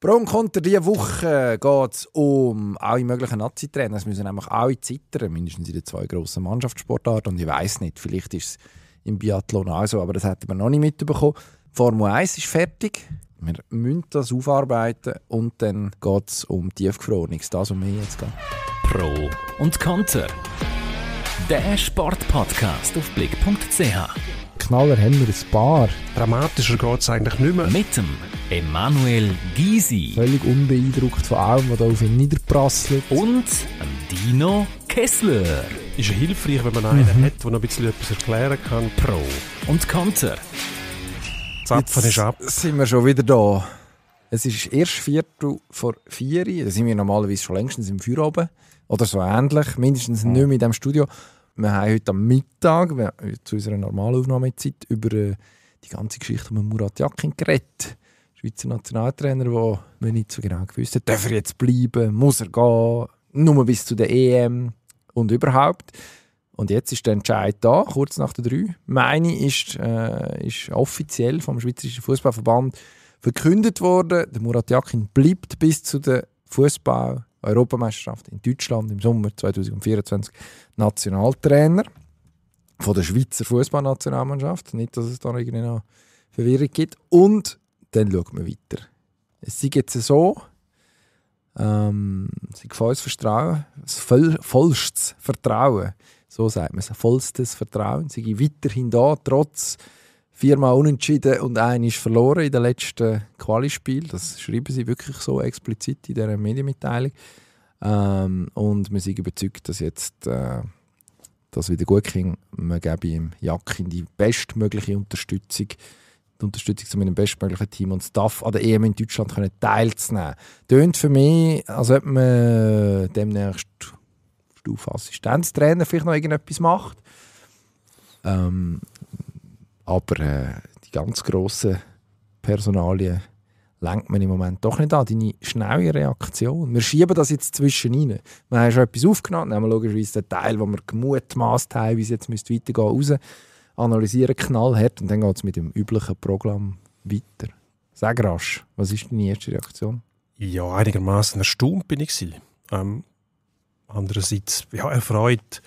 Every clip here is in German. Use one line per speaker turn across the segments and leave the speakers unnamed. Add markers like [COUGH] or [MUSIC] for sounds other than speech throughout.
Pro und Konter diese Woche geht es um alle möglichen Nazi-Trainer. Es müssen nämlich alle zittern, mindestens in den zwei grossen Mannschaftssportarten. Und ich weiß nicht, vielleicht ist es im Biathlon auch so, aber das hätten wir noch nicht mitbekommen. Die Formel 1 ist fertig. Wir müssen das aufarbeiten und dann geht es um Tiefgefrorenes. das, um mich jetzt geht. Pro und
Konter. Der Sportpodcast auf blick.ch. Knaller haben wir ein paar. Dramatischer geht es eigentlich nicht mehr. Mit dem Emanuel
Gysi. Völlig unbeeindruckt von allem, was da auf ihn niederprasselt. Und
Dino Kessler. Ist ja hilfreich, wenn man einen mhm. hat, der noch ein bisschen etwas erklären kann. Pro und Konter. Zapfen Jetzt ist ab.
sind wir schon wieder da. Es ist erst Viertel vor vier. Da sind wir normalerweise schon längstens im Feuer oben. Oder so ähnlich. Mindestens mhm. nicht mehr in diesem Studio wir haben heute am Mittag, zu unserer normalen Aufnahmezeit, über äh, die ganze Geschichte mit Murat Jakin geredet. Schweizer Nationaltrainer, der wir nicht so genau gewusst haben, darf er jetzt bleiben, muss er gehen, nur bis zu der EM und überhaupt. Und jetzt ist der Entscheid da, kurz nach der 3. Meine ist, äh, ist offiziell vom Schweizerischen Fußballverband verkündet worden, der Murat Jakin bleibt bis zu der Fußball Europameisterschaft in Deutschland im Sommer 2024 Nationaltrainer von der Schweizer Fußballnationalmannschaft. Nicht, dass es da irgendwie noch Verwirrung gibt. Und dann schauen wir weiter. Es sei jetzt so, ähm, es sei volles Vertrauen, voll, vollstes Vertrauen, so sagt man es, vollstes Vertrauen, Sie gehen weiterhin da, trotz Viermal unentschieden und ein ist verloren in den letzten Quali-Spiel. Das schreiben sie wirklich so explizit in dieser Medienmitteilung. Ähm, und wir sind überzeugt, dass jetzt äh, das wieder gut ging. Wir geben ihm Jakin die bestmögliche Unterstützung, die Unterstützung zu meinem bestmöglichen Team und Staff an der EM in Deutschland können teilzunehmen. Tönt für mich, als ob man demnächst Stufe Assistenztrainer vielleicht noch irgendetwas macht. Ähm, aber äh, die ganz grossen Personalien lenkt man im Moment doch nicht an. Deine schnelle Reaktion. Wir schieben das jetzt zwischen rein. Wir haben schon etwas aufgenommen, nehmen logischerweise den Teil, wo wir gemutmaßt haben, wie es jetzt müsste weitergehen raus, analysieren knallhart und dann geht es mit dem üblichen Programm weiter. Sag rasch, was ist deine erste Reaktion?
Ja, einigermaßen erstaunt bin ich. Ähm, andererseits ja, erfreut.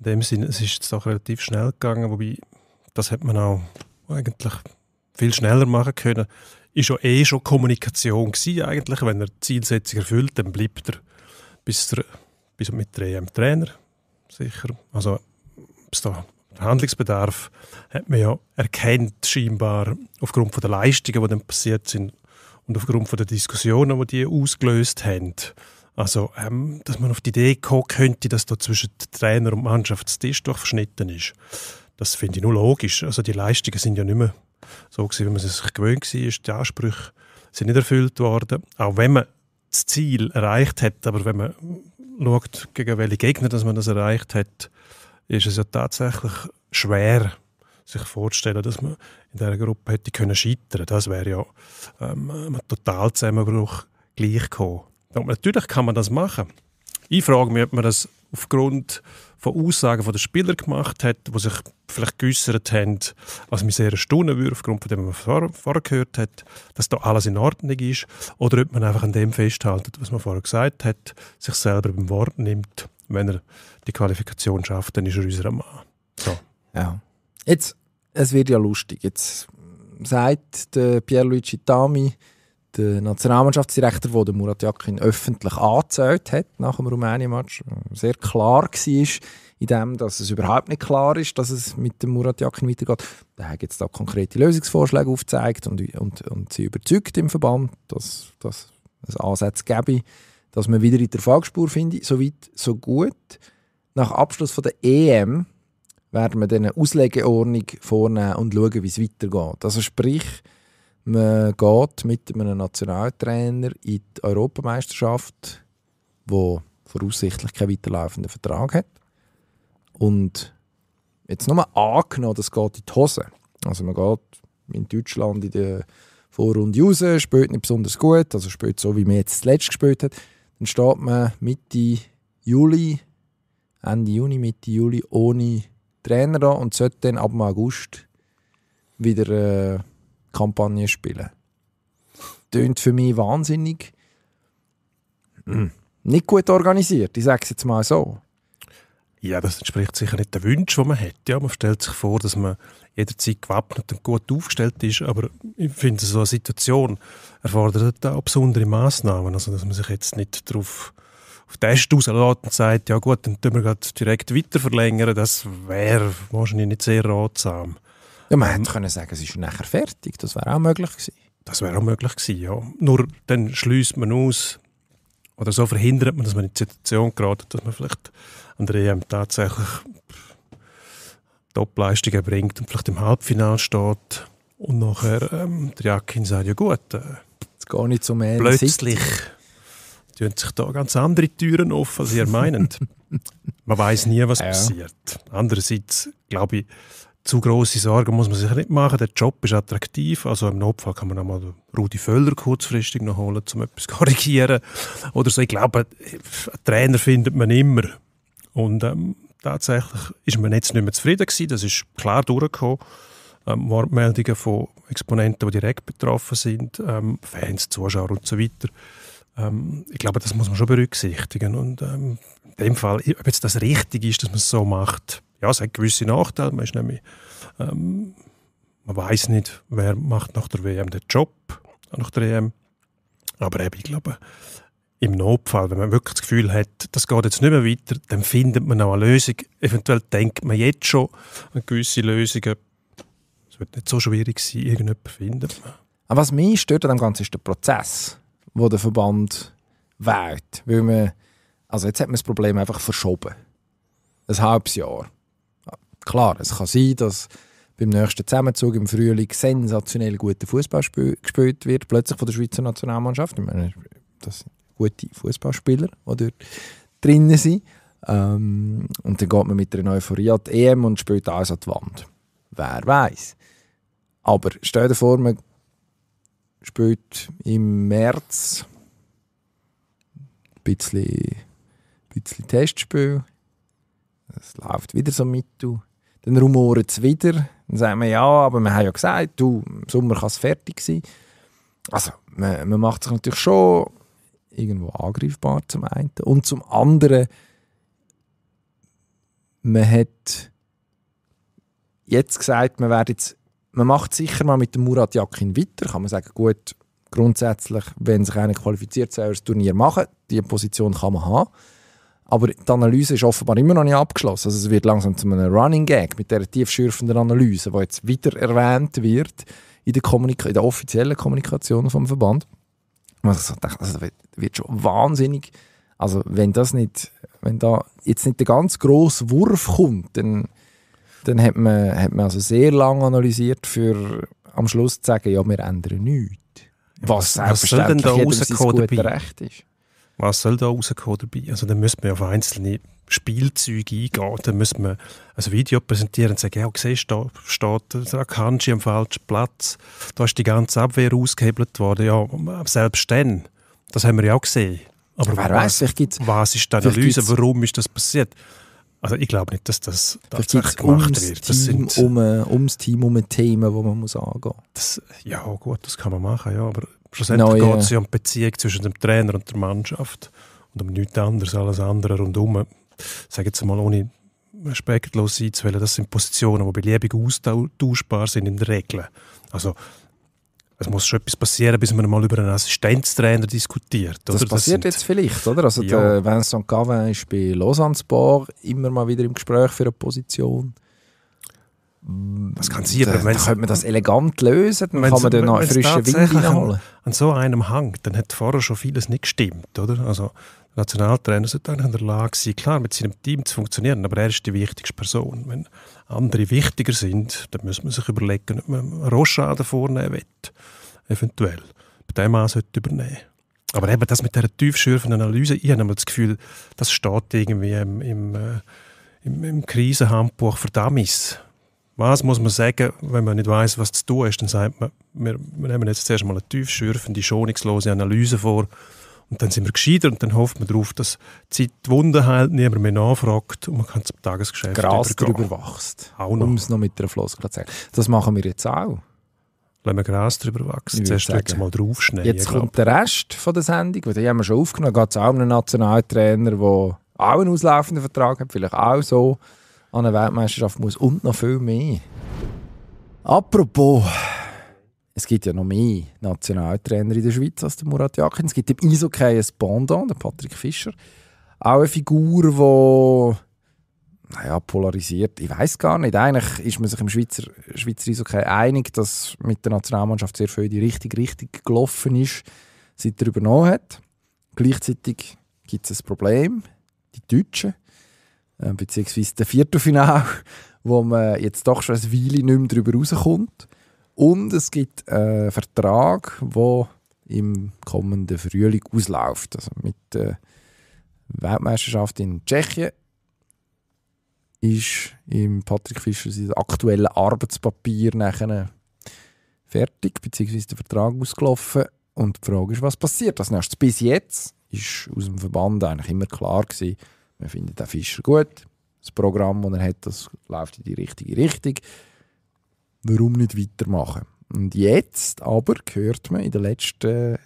In dem Sinne, es ist jetzt doch relativ schnell gegangen, wobei das hätte man auch eigentlich viel schneller machen können. Ist ja eh schon Kommunikation gewesen eigentlich. Wenn er die Zielsetzung erfüllt, dann bleibt er bis, der, bis mit der EM Trainer sicher. Also bis da der Handlungsbedarf hat man ja erkennt scheinbar aufgrund der Leistungen, die dann passiert sind und aufgrund der Diskussionen, die die ausgelöst haben. Also, ähm, dass man auf die Idee kommen könnte, dass da zwischen Trainer und Mannschaftstisch doch verschnitten ist. Das finde ich nur logisch. Also die Leistungen sind ja nicht mehr so gewesen, wie man es sich gewöhnt war. Die Ansprüche sind nicht erfüllt worden. Auch wenn man das Ziel erreicht hat, aber wenn man schaut, gegen welche Gegner dass man das erreicht hat, ist es ja tatsächlich schwer, sich vorzustellen, dass man in dieser Gruppe hätte können scheitern. Das wäre ja ähm, ein Totalzusammenbruch Zusammenbruch gleich gekommen. Und natürlich kann man das machen. Ich frage mich, ob man das aufgrund von Aussagen der Spieler gemacht hat, die sich vielleicht geäussert haben, was also mich sehr erstaunen würde, aufgrund von dem, was man vorher gehört hat, dass da alles in Ordnung ist, oder ob man einfach an dem festhält, was man vorher gesagt hat, sich selber beim Wort nimmt. Wenn er die Qualifikation schafft, dann ist er unser Mann. So.
Ja. Jetzt, es wird ja lustig. Jetzt sagt der Pierluigi Tami, der Nationalmannschaftsdirektor, der den Murat Yakin öffentlich angezählt hat nach dem Rumänien-Match, äh, sehr klar war, in dem, dass es überhaupt nicht klar ist, dass es mit dem Murat Yakin weitergeht. Da hat jetzt da konkrete Lösungsvorschläge aufgezeigt und, und, und sie überzeugt im Verband, dass, dass es Ansätze gäbe, dass man wieder in der Folgespur findet. So weit, so gut. Nach Abschluss von der EM werden wir dann eine Auslegeordnung vornehmen und schauen, wie es weitergeht. Also sprich, man geht mit einem Nationaltrainer in die Europameisterschaft, wo voraussichtlich keinen weiterlaufenden Vertrag hat. Und jetzt nochmal angenommen, das geht in die Hose. Also man geht in Deutschland in der Vorrunde raus, spielt nicht besonders gut, also spielt so, wie man jetzt das letzte gespielt hat. Dann steht man Mitte Juli, Ende Juni, Mitte Juli ohne Trainer da und sollte dann ab August wieder... Äh, Kampagne spielen. Tönt für mich wahnsinnig
hm, nicht gut organisiert, ich sage es jetzt mal so. Ja, das entspricht sicher nicht den Wünschen, die man hat. Ja, man stellt sich vor, dass man jederzeit gewappnet und gut aufgestellt ist, aber ich finde, so eine Situation erfordert auch besondere Massnahmen. also dass man sich jetzt nicht darauf auf den Test rauslässt und sagt, ja gut, dann tun wir direkt weiter verlängern, das wäre wahrscheinlich nicht sehr ratsam. Ja, man äh, hätte können sagen, es ist nachher fertig. Das wäre auch möglich gewesen. Das wäre auch möglich gewesen, ja. Nur dann schließt man aus oder so verhindert man, dass man in die Situation gerät, dass man vielleicht an der EM tatsächlich Topleistungen bringt und vielleicht im Halbfinale steht und nachher ähm, der Jakin sagt, ja gut, äh, jetzt gar nicht so mehr Plötzlich tun sich da ganz andere Türen offen, als ihr meint. [LAUGHS] man weiß nie, was ja. passiert. Andererseits glaube ich, zu grosse Sorgen muss man sich nicht machen. Der Job ist attraktiv. Also im Notfall kann man auch mal Rudi Völler kurzfristig noch holen, um etwas zu [LAUGHS] korrigieren. Oder so. Ich glaube, einen Trainer findet man immer. Und ähm, tatsächlich ist man jetzt nicht mehr zufrieden gewesen. Das ist klar durchgekommen. Ähm, Wortmeldungen von Exponenten, die direkt betroffen sind, ähm, Fans, Zuschauer und so weiter. Ähm, ich glaube, das muss man schon berücksichtigen. Und ähm, in dem Fall, ob jetzt das richtig ist, dass man es so macht, ja, es hat gewisse Nachteile. Man, ähm, man weiß nicht, wer macht nach der WM den Job nach der EM. Aber eben, ich glaube, im Notfall, wenn man wirklich das Gefühl hat, das geht jetzt nicht mehr weiter, dann findet man auch eine Lösung. Eventuell denkt man jetzt schon an gewisse Lösungen. Es wird nicht so schwierig sein, irgendjemand finden.
Aber was mich stört an dem Ganzen ist der Prozess, wo der Verband wählt. Weil man, also jetzt hat man das Problem einfach verschoben. Ein halbes Jahr. Klar, es kann sein, dass beim nächsten Zusammenzug im Frühling sensationell guter Fußball gespielt wird, plötzlich von der Schweizer Nationalmannschaft. Ich meine, das sind gute Fußballspieler, die dort drinnen sind. Ähm, und dann geht man mit einer Euphorie an die EM und spielt alles an die Wand. Wer weiß. Aber stell dir vor, man spielt im März ein bisschen, ein bisschen Testspiel. Es läuft wieder so mit. Du. Dann rumoren sie wieder. Dann sagen wir, ja, aber wir haben ja gesagt, du, im Sommer kann es fertig sein. Also, man, man macht sich natürlich schon irgendwo angreifbar zum einen. Und zum anderen, man hat jetzt gesagt, man, wird jetzt, man macht sicher mal mit dem Murat Jakin weiter. Kann man sagen, gut, grundsätzlich, wenn sich einer qualifiziert, soll er das Turnier machen. Die Position kann man haben. Aber die Analyse ist offenbar immer noch nicht abgeschlossen. Also es wird langsam zu einem Running Gag mit der tiefschürfenden Analyse, die jetzt wieder erwähnt wird in der, Kommunika in der offiziellen Kommunikation vom Verband. Und ich also das wird schon wahnsinnig. Also wenn das nicht, wenn da jetzt nicht der ganz große Wurf kommt, dann, dann hat, man, hat man also sehr lange analysiert, für am Schluss zu sagen, ja, wir ändern nichts. Was, was soll denn da rauskommen dabei? Recht ist
was soll da rauskommen dabei? Also dann müsste man auf einzelne Spielzeuge eingehen, dann müsste man ein Video präsentieren und sagen, ja, siehst du, da steht ein Kanji am falschen Platz, da ist die ganze Abwehr ausgehebelt worden, ja, selbst dann, das haben wir ja auch gesehen. Aber Wer was, weiß, was ist die Analyse, warum ist das passiert? Also ich glaube nicht, dass das tatsächlich gemacht ums wird. Das Team sind
um, äh, ums Team um Themen,
die man muss angehen muss. Ja gut, das kann man machen, ja, aber Schlussendlich geht es ja um die Beziehung zwischen dem Trainer und der Mannschaft und um nichts anderes, alles andere rundum. Sagen jetzt mal, ohne respektlos sein zu wollen, das sind Positionen, die beliebig austauschbar sind in der Regel. Also es muss schon etwas passieren, bis man mal über einen Assistenztrainer diskutiert. Oder? Das passiert
das jetzt vielleicht, oder? Also ja. der Vincent Gavin ist bei Lausanne Sport
immer mal wieder im Gespräch für eine Position.
Das kann sein, aber wenn könnte man das elegant lösen, dann kann man dann noch frischen Wind reinholen.
An so einem Hang, dann hat vorher schon vieles nicht gestimmt, oder? Also der Nationaltrainer sollte eigentlich in der Lage sein, klar mit seinem Team zu funktionieren, aber er ist die wichtigste Person. Wenn andere wichtiger sind, dann muss man sich überlegen, ob man Rochade vornehmen will, eventuell. Bei dem Mann sollte übernehmen. Aber eben das mit dieser tiefschürfenden Analyse, ich habe das Gefühl, das steht irgendwie im, im, äh, im, im Krisenhandbuch für Dummies was muss man sagen, wenn man nicht weiß, was zu tun ist, dann sagt man, wir, wir nehmen jetzt zuerst mal eine tiefschürfende, schonungslose Analyse vor und dann sind wir gescheiter und dann hofft man darauf, dass die Zeit die Wunden heilt, niemand mehr nachfragt und man kann zum Tagesgeschäft Gras drüber wächst. Um es noch mit einer Floskel zu sagen. Das machen wir jetzt auch. Lassen wir Gras drüber wachsen. Zuerst jetzt mal draufschneiden. Jetzt kommt
der Rest von der Sendung, weil den haben wir schon aufgenommen. Da geht es auch um einen Nationaltrainer, der auch einen auslaufenden Vertrag hat, vielleicht auch so an eine Weltmeisterschaft muss und noch viel mehr. Apropos, es gibt ja noch mehr Nationaltrainer in der Schweiz als der Murat Yakin. Es gibt im Eishockey ein Pendant, der Patrick Fischer. Auch eine Figur, die naja, polarisiert, ich weiß gar nicht. Eigentlich ist man sich im Schweizer, Schweizer Eishockey einig, dass mit der Nationalmannschaft sehr viel die richtige richtig gelaufen ist, seit er übernommen hat. Gleichzeitig gibt es ein Problem. Die Deutschen äh, beziehungsweise das Viertelfinale, [LAUGHS] wo man jetzt doch schon ein Weile nicht mehr darüber rauskommt. Und es gibt einen Vertrag, der im kommenden Frühling ausläuft. Also mit der Weltmeisterschaft in Tschechien ist im Patrick Fischer sein aktuelles Arbeitspapier nachher fertig, beziehungsweise der Vertrag ausgelaufen. Und die Frage ist, was passiert als nächstes? Bis jetzt ist aus dem Verband eigentlich immer klar gewesen, wir finden den Fischer gut. Das Programm, das er hat, das läuft in die richtige Richtung. Warum nicht weitermachen? Und jetzt aber hört man in den letzten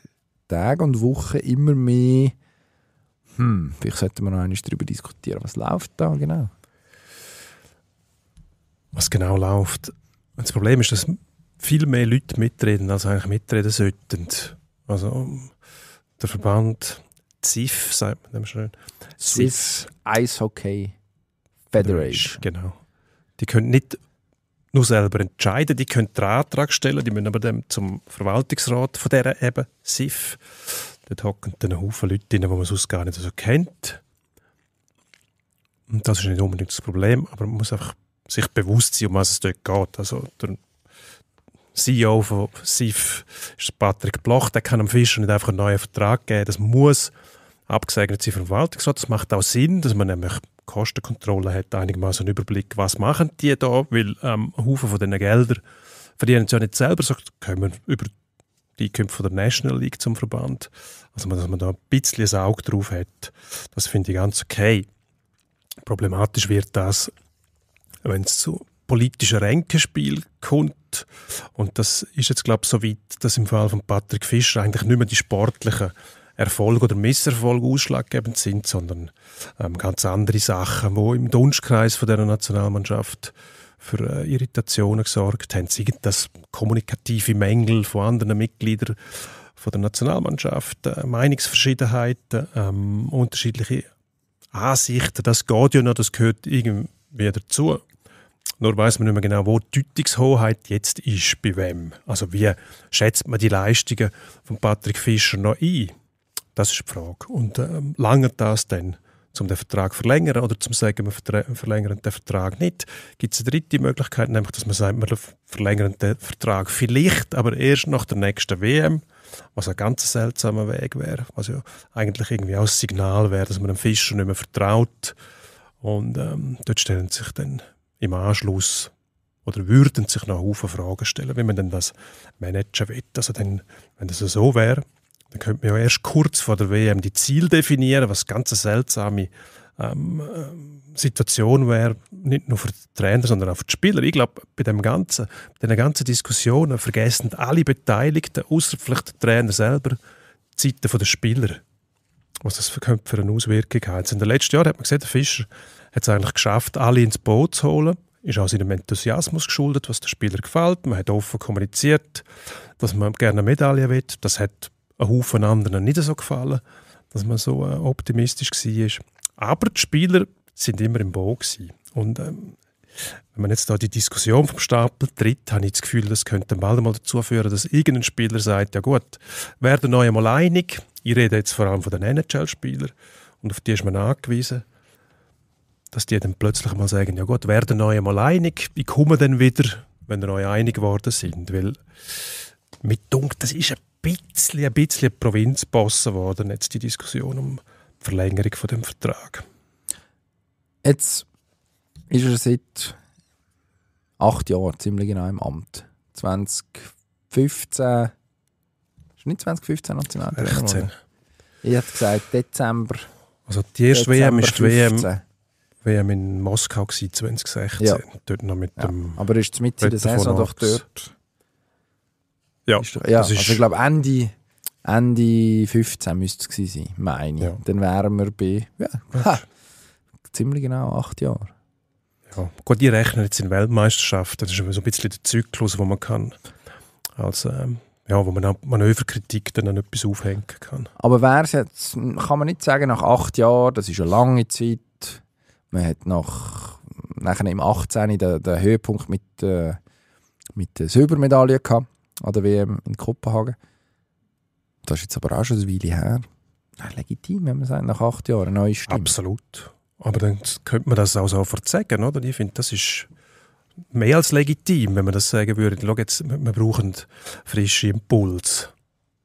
Tagen und Wochen immer mehr, hm, vielleicht sollten wir noch einmal darüber diskutieren, was läuft da
genau? Was genau läuft? Das Problem ist, dass viel mehr Leute mitreden, als eigentlich mitreden sollten. Also der Verband SIF, sagt man dem schön. Swiss Eishockey Federation. Genau. Die können nicht nur selber entscheiden, die können den Antrag stellen, die müssen aber dann zum Verwaltungsrat von dieser eben, SIF. Dort hocken dann ein Haufen Leute drin, die man sonst gar nicht so kennt. Und das ist nicht unbedingt das Problem, aber man muss einfach sich bewusst sein, um was es dort geht. Also der CEO von SIF ist Patrick Bloch, der kann dem Fischer nicht einfach einen neuen Vertrag geben. Das muss abgesegnete Verwaltungsrat. Das macht auch Sinn, dass man nämlich Kostenkontrolle hat, einigermaßen einen Überblick, was machen die da, weil ähm, ein Haufen von diesen Geldern verdienen sie ja nicht selber, sondern kommen über die Einkünfte der National League zum Verband. Also, dass man da ein bisschen ein Auge drauf hat, das finde ich ganz okay. Problematisch wird das, wenn es zu politischen Ränkespiel kommt. Und das ist jetzt, glaube ich, so weit, dass im Fall von Patrick Fischer eigentlich nicht mehr die sportlichen Erfolg oder Misserfolg ausschlaggebend sind, sondern ähm, ganz andere Sachen, wo im Dunstkreis von der Nationalmannschaft für äh, Irritationen gesorgt haben. Sei das kommunikative Mängel von anderen Mitgliedern von der Nationalmannschaft, äh, Meinungsverschiedenheiten, ähm, unterschiedliche Ansichten, das geht ja noch, das gehört irgendwie dazu. Nur weiß man nicht mehr genau, wo die Deutungshoheit jetzt ist, bei wem. Also wie schätzt man die Leistungen von Patrick Fischer noch ein? Das ist die Frage. Und ähm, lange das denn? um den Vertrag zu verlängern oder zu sagen, wir verlängern den Vertrag nicht. Gibt es eine dritte Möglichkeit, nämlich, dass man sagt, wir verlängern den Vertrag vielleicht, aber erst nach der nächsten WM, was ein ganz seltsamer Weg wäre, was ja eigentlich irgendwie auch ein Signal wäre, dass man dem Fischer nicht mehr vertraut. Und ähm, dort stellen sich dann im Anschluss oder würden sich noch Haufen Fragen stellen, wie man denn das managen will. Also dann, wenn das so wäre, dann könnte ja erst kurz vor der WM die Ziele definieren, was ganz eine seltsame ähm, äh, Situation wäre, nicht nur für die Trainer, sondern auch für die Spieler. Ich glaube, bei dem ganzen, bei den ganzen Diskussionen vergessen alle Beteiligten, außer vielleicht der Trainer selber, die Seite der Spieler. Was das für, eine Auswirkung hat. In den letzten Jahren hat man gesehen, der Fischer hat es eigentlich geschafft, alle ins Boot zu holen ist auch seinem Enthusiasmus geschuldet, was der Spieler gefällt. Man hat offen kommuniziert, dass man gerne eine Medaille will. Das hat ein Haufen anderen nicht so gefallen, dass man so äh, optimistisch war. Aber die Spieler sind immer im Bau. Gewesen. Und ähm, wenn man jetzt da die Diskussion vom Stapel tritt, habe ich das Gefühl, das könnte bald mal dazu führen, dass irgendein Spieler sagt, ja gut, werden neu einmal einig. Ich rede jetzt vor allem von den NHL-Spielern und auf die ist man angewiesen, dass die dann plötzlich mal sagen, ja gut, werden neu einmal einig. Ich komme dann wieder, wenn ihr neu einig geworden sind, weil mit Dunkel, das ist ein bisschen, ein bisschen Provinzbossen geworden, jetzt die Diskussion um die Verlängerung von dem Vertrag. Jetzt ist er seit
acht Jahren ziemlich genau im Amt.
2015,
ist nicht 2015 Nationaltrainer 16. Ich hätte gesagt Dezember. Also die erste Dezember WM ist die WM,
WM in Moskau 2016. Ja. Dort noch mit ja. dem Aber ist mit in der Saison doch
dort ja, ja also ich glaube Ende, Ende 15 müsste es gewesen sein, meine ich. Ja. Dann wären wir bei ja, ha, ziemlich genau acht
Jahre. Ja, gut, die rechnen jetzt in Weltmeisterschaften, das ist immer so ein bisschen der Zyklus, wo man kann als ähm, ja, wo man Manöverkritik dann an etwas aufhängen kann. Aber
wäre jetzt, kann man nicht sagen, nach acht Jahren, das ist eine lange Zeit, man hat nach, nachher im 18. den, den Höhepunkt mit, äh, mit der Silbermedaille gehabt an der WM in Kopenhagen. Das ist jetzt aber auch schon eine Weile her.
Ja, legitim, wenn man sagt, nach acht Jahren eine neue Stimme. Absolut. Aber dann könnte man das auch so verzeigen, oder? Ich finde, das ist mehr als legitim, wenn man das sagen würde. Schau jetzt, wir brauchen frische Impuls.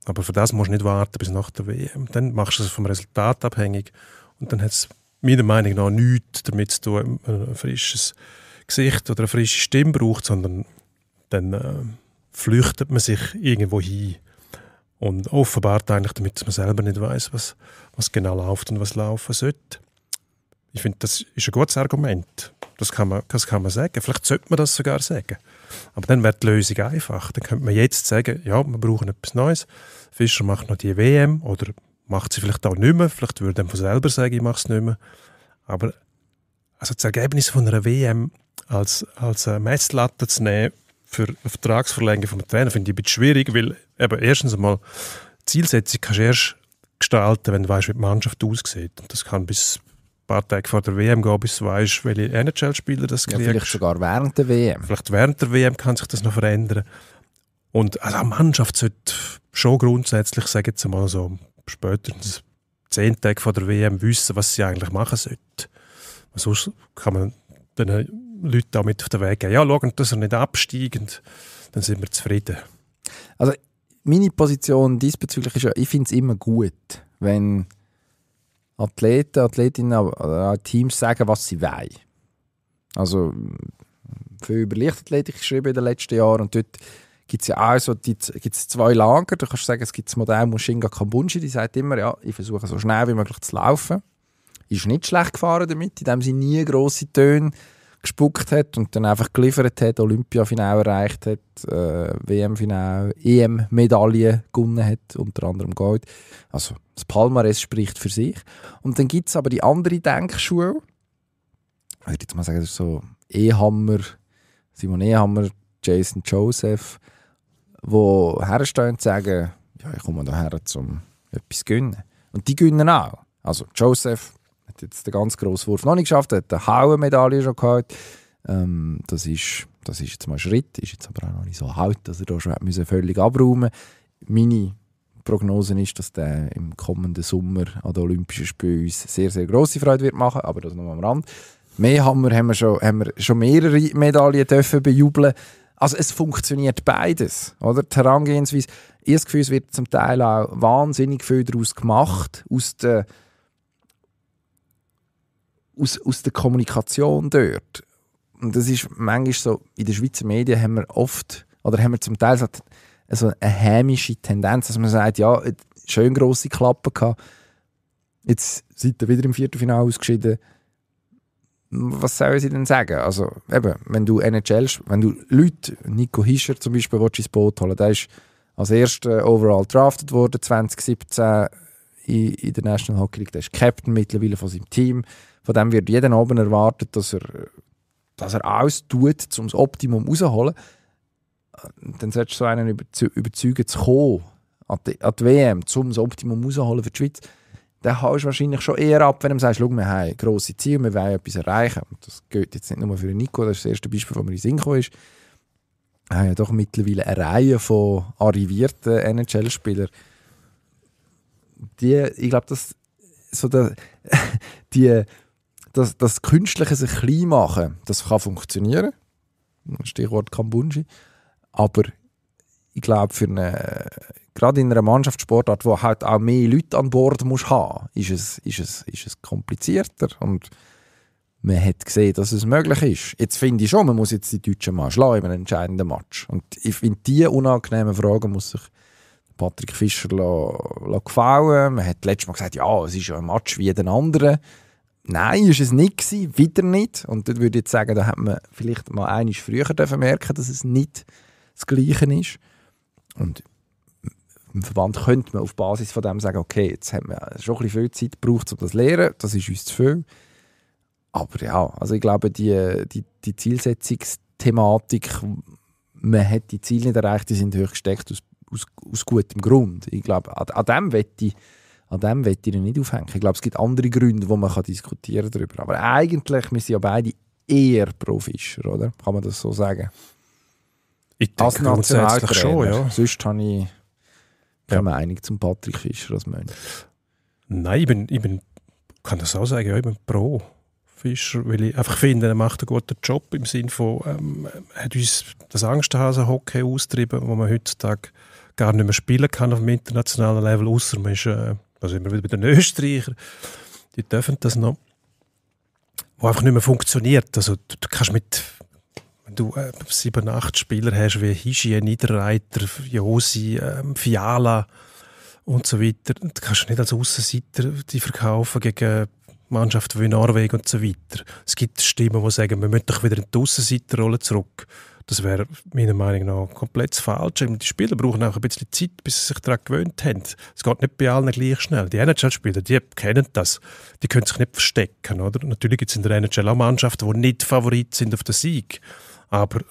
Aber für das musst du nicht warten bis nach der WM. Dann machst du es vom Resultat abhängig. Und dann hat es meiner Meinung nach nichts damit zu tun, ein frisches Gesicht oder eine frische Stimme braucht, sondern dann äh, flüchtet man sich irgendwo hin und offenbart eigentlich, damit man selber nicht weiß, was, was genau läuft und was laufen sollte. Ich finde, das ist ein gutes Argument. Das kann, man, das kann man sagen. Vielleicht sollte man das sogar sagen. Aber dann wäre die Lösung einfach. Dann könnte man jetzt sagen, ja, wir brauchen etwas Neues. Fischer macht noch die WM oder macht sie vielleicht auch nicht mehr. Vielleicht würde er von selber sagen, ich mache es nicht mehr. Aber also das Ergebnis von einer WM als, als äh, Messlatte zu nehmen für eine Vertragsverlängerung vom Trainer finde ich ein bisschen schwierig, weil eben erstens einmal Zielsetzung kannst du erst gestalten, wenn du weißt, wie die Mannschaft aussieht. Und das kann bis ein paar Tage vor der WM gehen, bis du weißt, welche NHL-Spieler das kriegst. Ja, vielleicht sogar während der WM. Vielleicht während der WM kann sich das noch verändern. Und also eine Mannschaft sollte schon grundsätzlich, sage jetzt mal so, spätestens zehn Tage vor der WM wissen, was sie eigentlich machen sollte. Sonst kann man dann Leute damit auf den Weg geben. Ja, schauen, dass er nicht absteigt, dann sind wir zufrieden.
Also meine Position diesbezüglich ist ja, ich finde es immer gut, wenn Athleten, Athletinnen oder Teams sagen, was sie wollen. Also viel über Lichtathletik geschrieben in den letzten Jahren und dort gibt es ja auch so die, gibt's zwei Lager. Du kannst sagen, es gibt das Modell Mushinga Kambunji, die sagt immer, ja, ich versuche so schnell wie möglich zu laufen. Ist nicht schlecht gefahren damit, in dem sie nie grosse Töne gespuckt hat und dann einfach geliefert hat, Olympia-Finale erreicht hat, äh, WM-Finale, EM-Medaillen gewonnen hat, unter anderem Gold. Also das Palmares spricht für sich. Und dann gibt es aber die andere Denkschule. Ich würde jetzt mal sagen, das ist so Ehammer, Simon Ehammer, Jason Joseph, wo herstehen und sagen, ja, ich komme her, um etwas zu gewinnen. Und die gewinnen auch. Also Joseph hat jetzt den ganz grossen Wurf noch nicht geschafft, hat eine Hauen-Medaille schon gehabt. Ähm, das, ist, das ist jetzt mal ein Schritt, ist jetzt aber auch noch nicht so alt, dass er da schon hat müssen völlig abräumen Meine Prognose ist, dass der im kommenden Sommer an den Olympischen Spielen uns sehr, sehr grosse Freude wird machen, aber das nur am Rand. Mehr haben wir, haben wir, schon, haben wir schon mehrere Medaillen dürfen bejubeln. Also es funktioniert beides, oder? Die Herangehensweise, ich habe das Gefühl, es wird zum Teil auch wahnsinnig viel daraus gemacht, aus den aus, aus der Kommunikation dort. Und das ist manchmal so, in den Schweizer Medien haben wir oft, oder haben wir zum Teil so also eine hämische Tendenz, dass man sagt, ja, schön grosse Klappe gehabt, jetzt seid ihr wieder im Viertelfinale ausgeschieden. Was sollen sie denn sagen? Also eben, wenn du NHL, wenn du Leute, Nico Hischer zum Beispiel, ins Boot holen, der ist als erster overall drafted worden 2017 in, in der National Hockey League, der ist Captain mittlerweile von seinem Team, von dem wird jeden Abend erwartet, dass er, dass er alles tut, um das Optimum rauszuholen. Dann solltest du so einen überzeugen zu kommen an die, an die WM, um das Optimum rauszuholen für die Schweiz. Dann haust du wahrscheinlich schon eher ab, wenn du sagst, schau, wir haben grosse Ziele, wir wollen etwas erreichen. Und das geht jetzt nicht nur für Nico, das ist das erste Beispiel, das mir in Sinn gekommen ist. Wir haben ja doch mittlerweile eine Reihe von arrivierten NHL-Spielern. Die, ich glaube, dass so der, [LAUGHS] die das, das Künstliche sich klein machen, das kann funktionieren. Stichwort Kambunji. Aber ich glaube, für eine, gerade in einer Mannschaftssportart, wo halt auch mehr Leute an Bord muss haben, ist es, ist es, ist es komplizierter und man hat gesehen, dass es möglich ist. Jetzt finde ich schon, man muss jetzt die Deutschen mal schlagen in einem entscheidenden Match. Und ich finde, diese unangenehmen Fragen muss sich Patrick Fischer lassen, lassen gefallen. Man hat letztes Mal gesagt, ja, es ist ja ein Match wie den anderen. Nein, ist es nicht gewesen, wieder nicht. Und dort würde ich jetzt sagen, da hat man vielleicht mal einiges früher dürfen merken, dass es nicht das Gleiche ist. Und im Verband könnte man auf Basis von dem sagen, okay, jetzt haben wir schon ein bisschen viel Zeit gebraucht, um das zu lernen, das ist uns zu viel. Aber ja, also ich glaube, die, die, die Zielsetzungsthematik, man hat die Ziele nicht erreicht, die sind höchst gesteckt aus, aus, aus gutem Grund. Ich glaube, an, an dem wette ich an dem will ich nicht aufhängen. Ich glaube, es gibt andere Gründe, wo man darüber diskutieren darüber. Aber eigentlich, wir sind ja beide eher pro Fischer, oder? Kann man das so sagen? Ich als denke als grundsätzlich schon, ja. Sonst habe ich keine ja. Meinung zum Patrick Fischer als Mensch.
Nein, ich bin, ich bin, kann das auch sagen, ja, ich bin pro Fischer, weil ich einfach finde, er macht einen guten Job im Sinne von, ähm, hat uns das Angsthasen-Hockey austrieben, wo man heutzutage gar nicht mehr spielen kann auf dem internationalen Level, außer man ist äh, da sind wir wieder bei den Österreichern. Die dürfen das noch. Wo einfach nicht mehr funktioniert. Also, du, du kannst mit, wenn du äh, sieben, acht Spieler hast, wie Hischi, Niederreiter, Josi, ähm, Fiala und so weiter, du kannst nicht als Außenseiter die verkaufen gegen Mannschaften wie Norwegen und so weiter. Es gibt Stimmen, die sagen, wir müssen doch wieder in die Außenseiterrolle zurück. Das wäre meiner Meinung nach komplett falsch. Die Spieler brauchen auch ein bisschen Zeit, bis sie sich daran gewöhnt haben. Es geht nicht bei allen gleich schnell. Die NHL-Spieler, die kennen das. Die können sich nicht verstecken. Oder? Natürlich gibt es in der NHL auch Mannschaften, die nicht Favorit sind auf den Sieg. Aber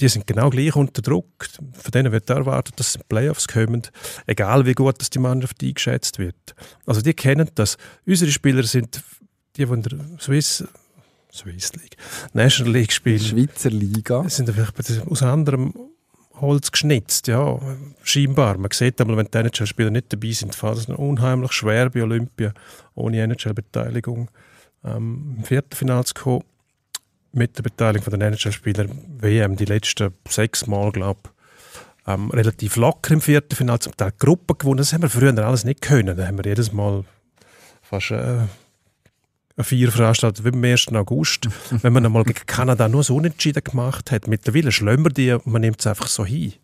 die sind genau gleich unter Druck. Von denen wird erwartet, dass sie in Playoffs kommen, egal wie gut dass die Mannschaft eingeschätzt wird. Also die kennen das. Unsere Spieler sind die, die in der Swiss Swiss League, National League spielen. Schweizer Liga. Sind vielleicht aus anderem Holz geschnitzt, ja, scheinbar. Man sieht einmal, wenn die NHL-Spieler nicht dabei sind, fällt es unheimlich schwer bei Olympia ohne NHL-Beteiligung ähm, im Viertelfinale zu kommen. Mit der Beteiligung der NHL-Spieler WM die letzten sechs Mal, glaube ich, ähm, relativ locker im Viertelfinale, zum Teil Gruppen gewonnen. Das haben wir früher alles nicht können. Da haben wir jedes Mal fast... Äh, Feier veranstaltet wie am 1. August, [LAUGHS] wenn man einmal gegen Kanada nur so unentschieden gemacht hat. Mittlerweile schlimmern die und man nimmt es einfach so hin.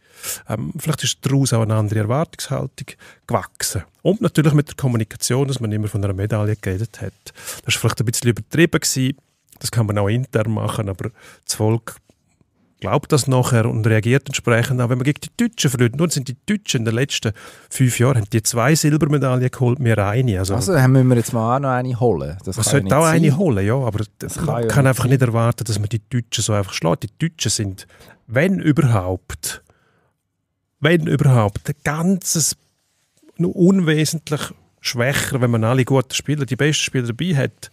Ähm, vielleicht ist daraus auch eine andere Erwartungshaltung gewachsen. Und natürlich mit der Kommunikation, dass man immer von einer Medaille geredet hat. Das war vielleicht ein bisschen übertrieben. Gewesen. Das kann man auch intern machen, aber das Volk glaubt das nachher und reagiert entsprechend. Aber wenn man gegen die Deutschen verliert, nun sind die Deutschen in den letzten fünf Jahren haben die zwei Silbermedaillen geholt, mir eine. Also, also dann
müssen wir jetzt mal auch noch eine holen. Das man sollte auch sein. eine
holen, ja, aber das man kann, kann einfach nicht erwarten, dass man die Deutschen so einfach schlägt. Die Deutschen sind, wenn überhaupt, wenn überhaupt, ein ganzes, nur unwesentlich schwächer, wenn man alle guten Spieler, die besten Spieler dabei hat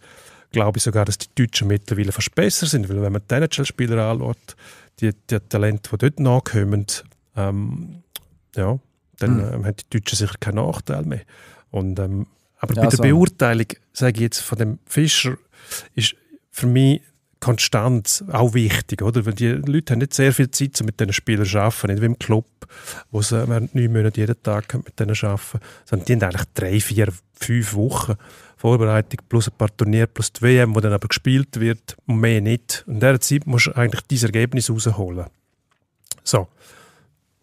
glaube ich sogar, dass die Deutschen mittlerweile fast besser sind, weil wenn man die NHL-Spieler anschaut, die, die Talente, die dort nachkommen, ähm, ja, dann mhm. ähm, haben die Deutschen sicher keinen Nachteil mehr. Und, ähm, aber ja, bei der so. Beurteilung, sage ich jetzt, von dem Fischer ist für mich Konstanz auch wichtig, oder? Weil die Leute haben nicht sehr viel Zeit, um mit diesen Spielern zu arbeiten, nicht wie im Club, wo sie äh, neun Monate jeden Tag mit denen arbeiten, sondern die haben eigentlich drei, vier, fünf Wochen, Vorbereitung plus ein paar Turniere plus die WM, wo dann aber gespielt wird und mehr nicht. In dieser Zeit musst du eigentlich dieses Ergebnis rausholen. So.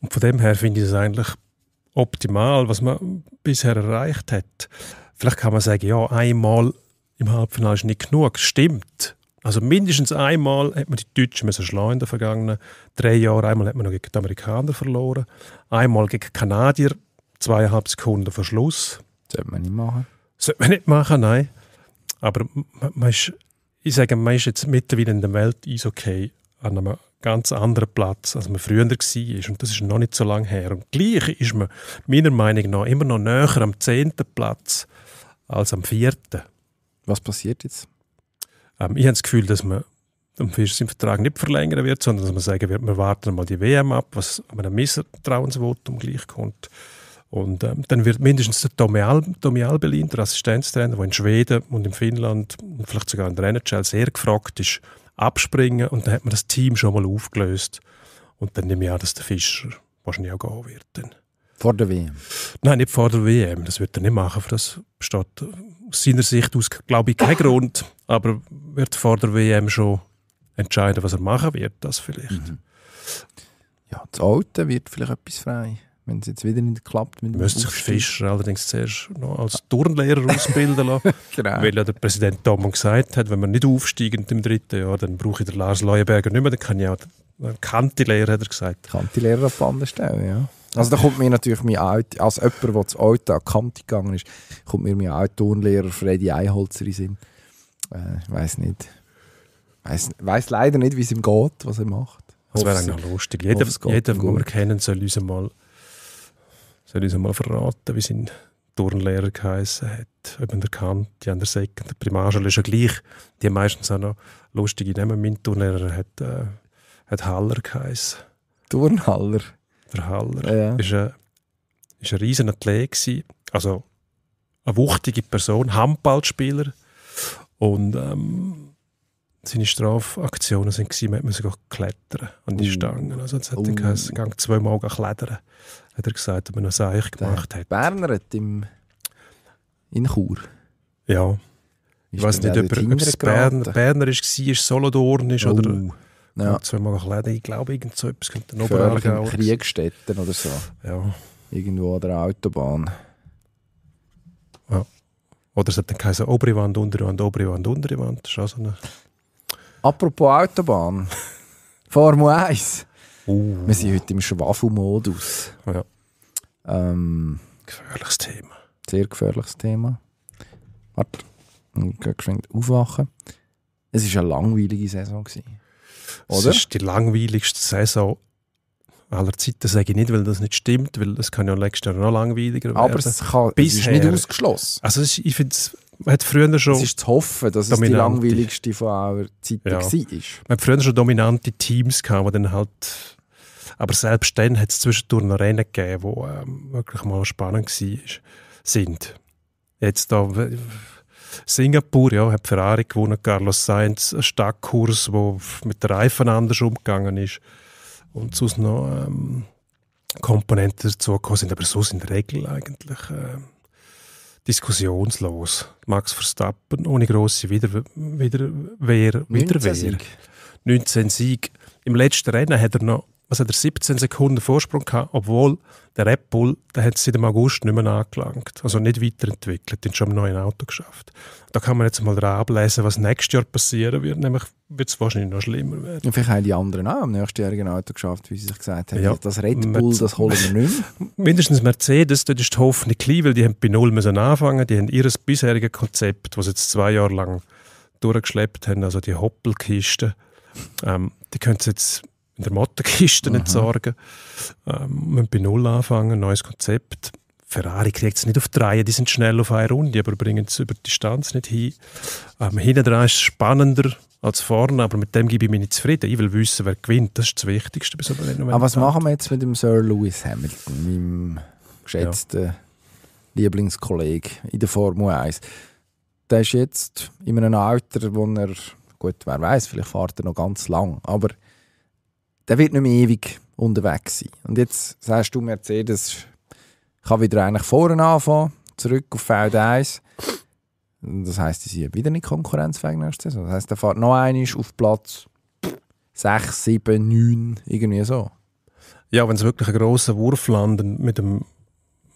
Und von dem her finde ich es eigentlich optimal, was man bisher erreicht hat. Vielleicht kann man sagen, ja, einmal im Halbfinale ist nicht genug. Stimmt. Also mindestens einmal hat man die Deutschen müssen schlagen in den vergangenen drei Jahren. Einmal hat man noch gegen die Amerikaner verloren, einmal gegen Kanadier, zweieinhalb Sekunden Verschluss. Das sollte man nicht machen. Sollte man nicht machen, nein. Aber man ist, ich sage, man ist jetzt mittlerweile in der Welt ist okay an einem ganz anderen Platz, als man früher war. Und das ist noch nicht so lange her. Und gleich ist man meiner Meinung nach immer noch näher am zehnten Platz als am vierten. Was passiert jetzt? Ähm, ich habe das Gefühl, dass man am Fisch Vertrag nicht verlängern wird, sondern dass man sagen wird, wir warten mal die WM ab, was einem Misstrauensvotum gleich kommt. Und ähm, dann wird mindestens der Tommy, Al Tommy Albelin, der Assistenztrainer, der in Schweden und in Finnland und vielleicht sogar in der NHL sehr gefragt ist, abspringen. Und dann hat man das Team schon mal aufgelöst. Und dann nehme ich an, dass der Fischer wahrscheinlich auch gehen wird. Dann. Vor der WM? Nein, nicht vor der WM. Das wird er nicht machen. Für das besteht aus seiner Sicht aus, glaube ich, kein Grund. Aber wird vor der WM schon entscheiden, was er machen wird. Das vielleicht. Mhm. Ja, das Alte wird
vielleicht etwas frei wenn es jetzt wieder nicht klappt. Mit Müsste sich Fischer
allerdings zuerst noch als Turnlehrer [LAUGHS] ausbilden lassen. genau. Weil ja der Präsident damals gesagt hat, wenn wir nicht aufsteigen im dritten Jahr, dann brauche ich den Lars Leuenberger nicht mehr, dann kann ich auch den Kantilehrer, hat er gesagt. Kantilehrer auf anderen
Stelle, ja. Also da kommt mir natürlich mein Alt, als jemand, der zu Auto an Kante gegangen ist, kommt mir mein alter Turnlehrer Freddy Einholzer in Sinn. Äh, ich weiss nicht. Weiss, weiss leider nicht, wie es ihm geht, was er macht. Das wäre eigentlich lustig. Jeder, jeder den wir
kennen, soll uns mal soll uns einmal verraten, wie sein Turnlehrer geheißen hat, ob man erkannt, die an der Säcke, der Primarschule ist ja gleich, die haben meistens auch noch lustige Namen. Mein Turnlehrer hat, äh, hat Haller geheißen.
Turnhaller?
Der Haller. Ja, ja. Ist, ein, ist ein riesen Athlet gewesen. also eine wuchtige Person, Handballspieler und ähm, seine Strafaktionen sind gewesen, man musste klettern an die uh. Stangen. Also es hat uh. geheißen, gang zweimal klettern, hat er gesagt, ob er noch Eich gemacht
hat. Berner hat im,
in Chur. Ja. ich weiß nicht, ob, ob es Berner, Berner ist, war, Solothurn ist uh. oder oh, ja. zweimal klettern. Ich glaube, irgend so etwas könnte noch Kriegsstätten
oder so. Ja. Irgendwo an der Autobahn. Ja.
Oder es hat dann geheißen, obere Wand, untere Wand, obere Wand, untere Wand. Das ist auch so eine
Apropos Autobahn. [LAUGHS] Formel 1. Uh. Wir sind heute im Schwafelmodus. Ja. Ähm, gefährliches Thema. Sehr gefährliches Thema. Warte, ich gehe geschwind aufwachen. Es war eine langweilige Saison. Gewesen, oder? Es ist
die langweiligste Saison aller Zeiten, sage ich nicht, weil das nicht stimmt, weil es kann ja nächstes Jahr noch langweiliger werden. Aber es, es ist nicht ausgeschlossen. Also ist, ich finde es hat früher schon. Es ist zu hoffen, dass es die langweiligste von aller Zeiten ja. war. Man hat früher schon dominante Teams gehabt, die dann halt. Aber selbst dann hat es zwischendurch noch Rennen gegeben, die ähm, wirklich mal spannend waren. Jetzt da. Singapur, ja, hat Ferrari gewonnen, Carlos Sainz, ein Stadtkurs, wo mit den Reifen anders umgegangen ist und sonst noch ähm, Komponenten dazu gekommen sind, aber so sind Regeln eigentlich. Ähm, diskussionslos. Max Verstappen ohne grosse Widerwehr. Wider, Widerwehr. 19 Sieg. 19 Sieg. Im letzten Rennen hat er noch was also hat er 17 Sekunden Vorsprung gehabt, obwohl der Red Bull, der hat seit dem August nicht mehr angelangt, also nicht weiterentwickelt, den schon im neuen Auto geschafft. Da kann man jetzt mal dran ablesen, was nächstes Jahr passieren wird, nämlich wird es wahrscheinlich noch schlimmer
werden. Und vielleicht haben die anderen auch am nächsten Jahr ein Auto geschafft, wie sie sich gesagt haben. Ja, das Red Bull, das holen wir nicht
mehr. [LAUGHS] Mindestens Mercedes, dort ist die Hoffnung klein, weil die haben bei Null müssen anfangen, die haben ihr bisheriges Konzept, was jetzt zwei Jahre lang durchgeschleppt haben, also die Hoppelkiste, ähm, die können es jetzt in der Mottenkiste nicht sorgen. Ähm, müssen bei Null anfangen, neues Konzept. Ferrari kriegt es nicht auf die die sind schnell auf eine Runde, aber bringen es über die Distanz nicht hin. Ähm, hinten dran ist es spannender als vorne, aber mit dem gebe ich mich nicht zufrieden. Ich will wissen, wer gewinnt. Das ist das Wichtigste bei so einem Aber ah, was machen
wir jetzt mit dem Sir Lewis Hamilton, meinem geschätzten ja. Lieblingskollegen in der Formel 1? Der ist jetzt in einem Alter, wo er, gut, wer weiß, vielleicht fährt er noch ganz lang, aber der wird nicht mehr ewig unterwegs sein. Und jetzt sagst du, Mercedes kann wieder eigentlich vorne anfangen, zurück auf Feld 1 Das heisst, die sind wieder nicht konkurrenzfähig nächste Saison. Das heisst, der fährt noch einmal auf
Platz 6, 7, 9, irgendwie so. Ja, wenn es wirklich einen grossen Wurf landet mit dem,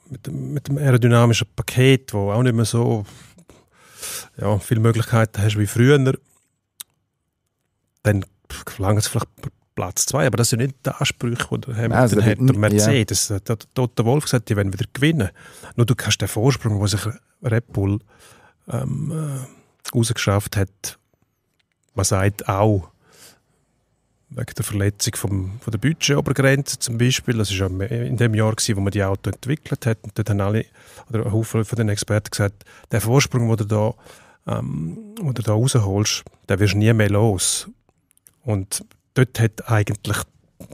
mit dem, mit dem aerodynamischen Paket, wo auch nicht mehr so ja, viele Möglichkeiten hast wie früher, dann langt es vielleicht Platz 2. Aber das sind nicht die Ansprüche, die Hamilton also, hat. Der Mercedes, ja. Äh, der Toto Wolf gesagt, die werden wieder gewinnen. Nur du hast den Vorsprung, den sich Red Bull ähm, äh, rausgeschafft hat, man sagt auch, wegen der Verletzung vom, von der Budgetobergrenze zum Beispiel. Das war ja in dem Jahr, gewesen, wo man die Auto entwickelt hat. Und dort haben alle, oder ein Haufen von den Experten gesagt, der Vorsprung, den du da, ähm, den du da rausholst, den wirst du nie mehr los. Und dort hat eigentlich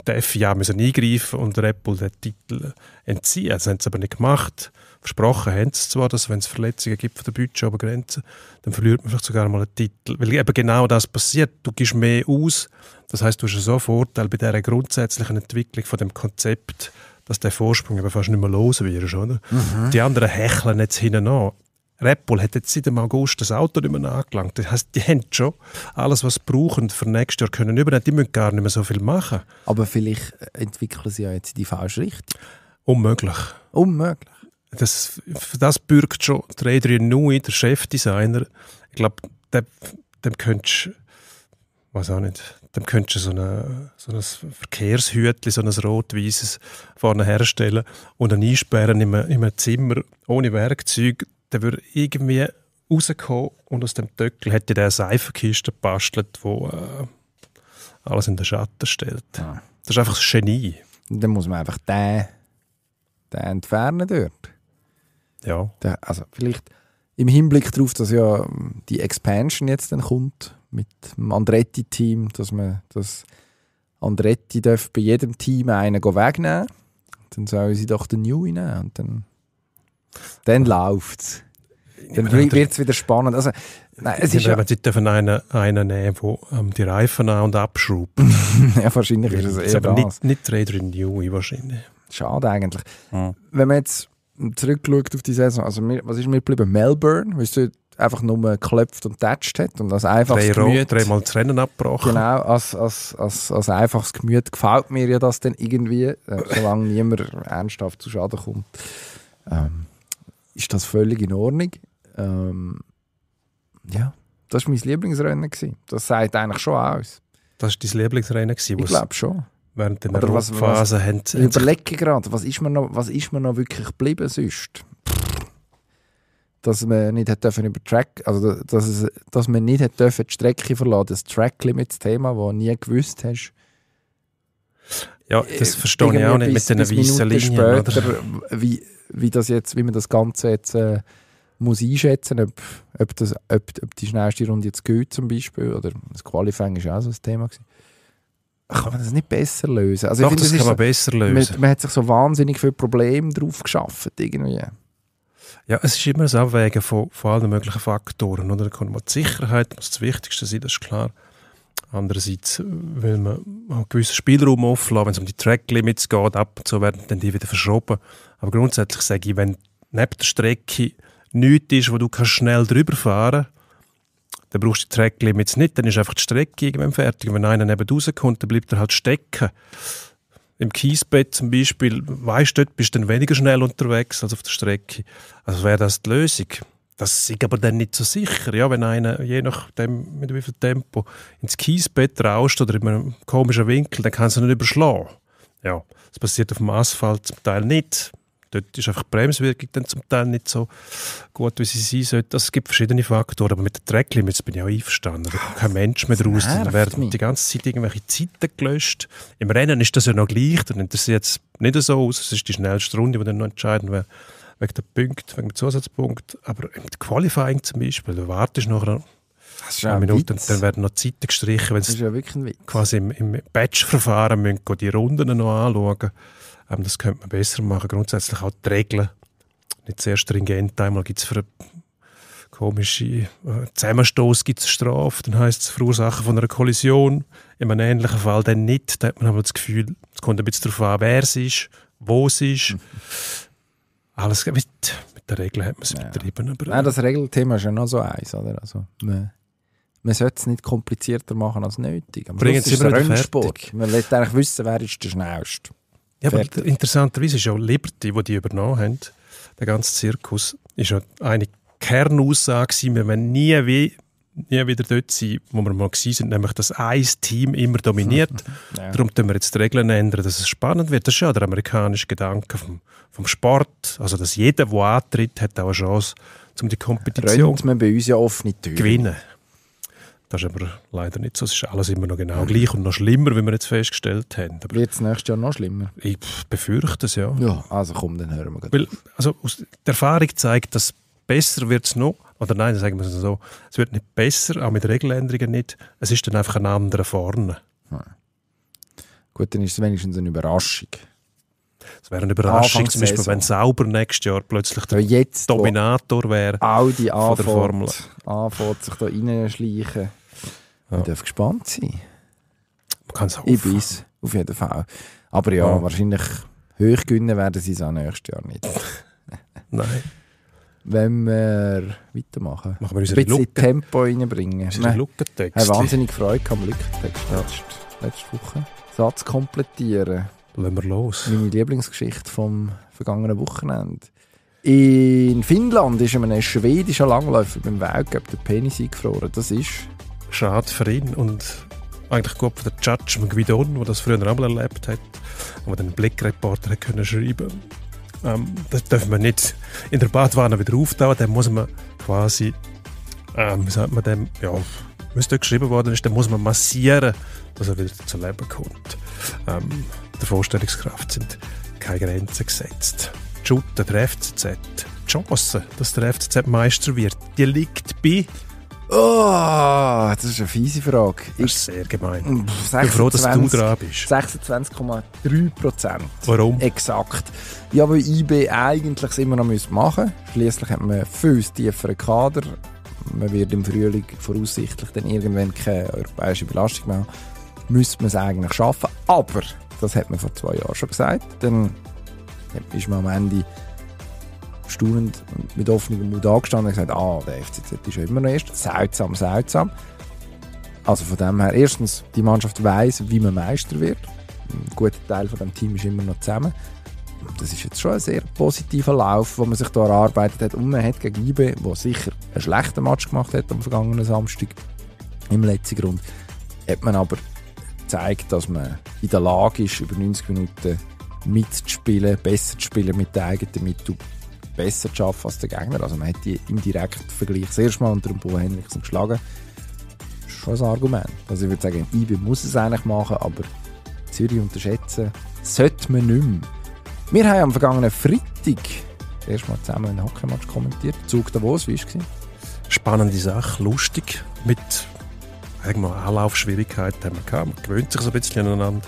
der FIA müssen eingreifen und Red Bull den Titel entziehen. Das haben sie aber nicht gemacht. Versprochen haben sie zwar, dass wenn es Verletzungen gibt von der Budgetobergrenze, dann verliert man vielleicht sogar mal einen Titel. Weil eben genau das passiert. Du gibst mehr aus. Das heißt, du hast so einen Vorteil bei dieser grundsätzlichen Entwicklung von dem Konzept, dass der Vorsprung eben fast nicht mehr los wirst. Mhm. Die anderen hecheln jetzt hinten an. Red Bull hat jetzt seit dem August das Auto nicht mehr angelangt. Das heisst, die haben schon alles, was sie brauchen für nächstes Jahr können übernehmen. Die müssen gar nicht mehr so viel machen. Aber vielleicht entwickeln sie ja jetzt in die falsche Richtung. Unmöglich. Unmöglich. Das, das bürgt schon der Adrian Nui, der Chefdesigner. Ich glaube, dem, dem könntest weiß auch nicht, dem könntest du so, eine, so ein Verkehrshütchen, so ein rot-weißes vorne herstellen und dann einsperren in einem, in einem Zimmer ohne Werkzeug der würde irgendwie rausgekommen und aus dem Töckel hätte der eine Seifenkiste gebastelt, wo äh, alles in den Schatten stellt. Ah. Das ist einfach das Genie. Dann muss man einfach den,
den entfernen dort. Ja. Den, also vielleicht im Hinblick darauf, dass ja ähm, die Expansion jetzt dann kommt mit dem Andretti-Team, dass man das Andretti darf bei jedem Team einen wegnehmen. Dann sollen sie doch den New nehmen und dann, dann es. Ah wird es wieder spannend. Also, nein, es ja, ist ja, wenn
Sie dürfen einen, einen nehmen, der ähm, die Reifen an- und abschraubt. [LAUGHS] ja, wahrscheinlich ist es eher das. Aber nicht, nicht Trade Renew wahrscheinlich.
Schade eigentlich. Mhm. Wenn man jetzt zurückschaut auf die Saison, also mir, was ist mir geblieben? Melbourne, weißt du, einfach nur geklopft und getatscht hat und als einfaches drei Gemüt...
dreimal das Rennen abgebrochen. Genau,
als, als, als, als einfaches Gemüt gefällt mir ja das dann irgendwie, äh, solange niemand [LAUGHS] ernsthaft zu Schaden kommt. Ähm, ist das völlig in Ordnung. Ähm,
ja, das war mein
Lieblingsrennen. Gewesen. Das sagt eigentlich schon aus.
Das war dein Lieblingsrennen? Gewesen, ich glaube schon. Während der Phase haben Ich überlege
gerade, was ist, mir noch, was ist mir noch wirklich geblieben sonst? dass man nicht hat dürfen über Track, also dass, es, dass man nicht hat dürfen die Strecke verlassen, das Track-Limits-Thema, das du nie gewusst hast.
Ja, das äh, verstehe ich, auch nicht bis, mit diesen weißen Linien. Später, oder?
Wie, wie, das jetzt, wie man das Ganze jetzt äh, muss einschätzen, ob, ob, das, ob, ob die schnellste Runde jetzt geht zum Beispiel. Oder das Qualifying ist auch so ein Thema. Gewesen. Kann man das nicht besser lösen? Also Doch, ich finde, das, das kann man so, besser lösen. Man, man, hat sich so wahnsinnig viele Probleme drauf geschaffen irgendwie.
Ja, es ist immer ein Abwägen von, von allen möglichen Faktoren. Oder? die Sicherheit, muss das Wichtigste sein, das ist klar. Andererseits will man einen gewissen Spielraum offen lassen, wenn es um die Tracklimits geht, ab und zu werden dann die wieder verschoben. Aber grundsätzlich sage ich, wenn neben der Strecke nichts ist, wo du kannst schnell drüber fahren kannst, dann brauchst du die Tracklimits nicht, dann ist einfach die Strecke irgendwann fertig. wenn einer neben rauskommt, dann bleibt er halt stecken. Im Kiesbett zum Beispiel, weißt du, dort bist du dann weniger schnell unterwegs als auf der Strecke. Also wäre das die Lösung. Das ist aber dann nicht so sicher, ja, wenn einer, je nachdem, mit wie viel Tempo, ins Kiesbett rauscht oder in einem komischen Winkel, dann kann es nicht überschlagen. Ja, das passiert auf dem Asphalt zum Teil nicht. Dort ist einfach die Bremswirkung dann zum Teil nicht so gut, wie sie sein sollte. Also es gibt verschiedene Faktoren, aber mit den Tracklimits bin ich auch einverstanden. Da kommt kein ah, Mensch mehr raus. Dann werden mich. die ganze Zeit irgendwelche Zeiten gelöscht. Im Rennen ist das ja noch gleich, dann interessiert es nicht so aus. Es ist die schnellste Runde, die dann noch entscheiden wird wegen der Punkte, wegen dem Zusatzpunkt. Aber im Qualifying zum Beispiel, du wartest nachher eine Minute und dann werden noch Zeiten gestrichen, wenn sie ja quasi im, im Batch-Verfahren die Runden noch anschauen ähm, das könnte man besser machen. Grundsätzlich auch die Regeln nicht sehr stringent. Einmal gibt es für einen komischen äh, Zusammenstoß gibt's Strafe, dann heisst es Verursachen von einer Kollision. In einem ähnlichen Fall dann nicht. Da hat man aber das Gefühl, es kommt ein bisschen darauf an, wer es ist, wo es ist. Mhm. Alles mit, mit der Regel hat man es naja. betrieben. Aber, Nein, das
Regelthema ist ja noch so eins, oder? Also, man, man sollte es nicht komplizierter machen als nötig.
Am Bringen Schluss ist es
Rennsport. Man lässt eigentlich wissen, wer ist der Schnellste. Ja, aber
interessanterweise ist auch Liberty, die die übernommen haben, der ganze Zirkus, ist ja eine Kernaussage gewesen, wir wollen nie, wie, nie wieder dort sein, wo wir mal sind, nämlich dass ein Team immer dominiert. [LAUGHS] ja. Darum tun wir jetzt die Regeln ändern, dass es spannend wird. Das ist ja der amerikanische Gedanke vom, vom Sport, also dass jeder, der antritt, hat auch eine Chance, um die Kompetition zu gewinnen. bei uns ja offene Türen. Gewinnen. Das ist aber leider nicht so. Es ist alles immer noch genau gleich und noch schlimmer, wie wir jetzt festgestellt haben. Wird es nächstes Jahr noch schlimmer? Ich befürchte es, ja. Ja, also komm, dann hören wir gleich. Weil, also, die Erfahrung zeigt, dass besser wird es noch, oder nein, sagen wir es so, es wird nicht besser, auch mit Regeländerungen nicht. Es ist dann einfach ein anderer vorne.
Nein. Gut, dann ist es wenigstens eine Überraschung. Es wäre eine Überraschung, zum Beispiel, wenn
sauber nächstes Jahr plötzlich der jetzt, Dominator wäre. Audi anfängt,
anfängt sich da reinschleichen. Ja. Man darf gespannt sein. Man kann es auch Ich weiß, auf jeden Fall. Aber ja, ja. wahrscheinlich hoch gewinnen werden sie es auch nächstes Jahr nicht. [LAUGHS] Nein. Wenn wir weitermachen, Machen wir unsere ein bisschen Lucke. Tempo reinbringen. Unsere Lückentext. Ich habe wahnsinnig Freude am Lückentext ja. letzte, letzte Woche. Satz komplettieren. Lassen wir los. Meine Lieblingsgeschichte vom vergangenen Wochenende. In Finnland ist einem schwedischen
Langläufer beim Weltcup der Penis eingefroren. Das ist schade für ihn und eigentlich gut für den Judge Guidon, der das früher auch mal erlebt hat und den Blickreporter können schreiben ähm, Das darf man nicht in der Badwanne wieder auftauchen, dann muss man quasi, ähm, wie sagt man dem, ja, wie es geschrieben worden ist, dann muss man massieren, dass er wieder zu Leben kommt. Ähm, der Vorstellungskraft sind keine Grenzen gesetzt. Die Shooter, der FCZ, die Chance, dass der FCZ Meister wird, die liegt bei Oh, das ist eine fiese Frage. Das ist sehr
gemein. 26, ich bin froh, dass du dran bist. 26,3 Prozent. Warum? Exakt. Ja, weil IB eigentlich immer noch machen müsste. Schließlich hat man viel tieferen Kader. Man wird im Frühling voraussichtlich dann irgendwann keine europäische Belastung mehr haben. Müsste man es eigentlich schaffen. Aber, das hat man vor zwei Jahren schon gesagt, dann ist man am Ende staunend und mit offenem Mund angestanden und gesagt, ah, der FCZ ist ja immer noch erst. Seltsam, seltsam. Also von dem her, erstens, die Mannschaft weiß, wie man Meister wird. Ein guter Teil von dem Team ist immer noch zusammen. Das ist jetzt schon ein sehr positiver Lauf, den man sich da erarbeitet hat. Und man hat gegen IB, der sicher einen schlechten Match gemacht hat am vergangenen Samstag, im letzten Grund, hat man aber gezeigt, dass man in der Lage ist, über 90 Minuten mitzuspielen, besser zu spielen mit den eigenen Mitteln besser zu arbeiten als der Gegner. Also man hat die im direkten Vergleich das erste Mal unter dem Bo Henriksen geschlagen. Das ist schon ein Argument. Also ich würde sagen, IB muss es eigentlich machen, aber Zürich unterschätzen sollte man nicht mehr. Wir haben am vergangenen Freitag erstmal zusammen einen Hockeymatch kommentiert. Zug Davos, wie war es?
Spannende Sache, lustig, mit Anlaufschwierigkeiten haben wir gehabt. Man gewöhnt sich so ein bisschen aneinander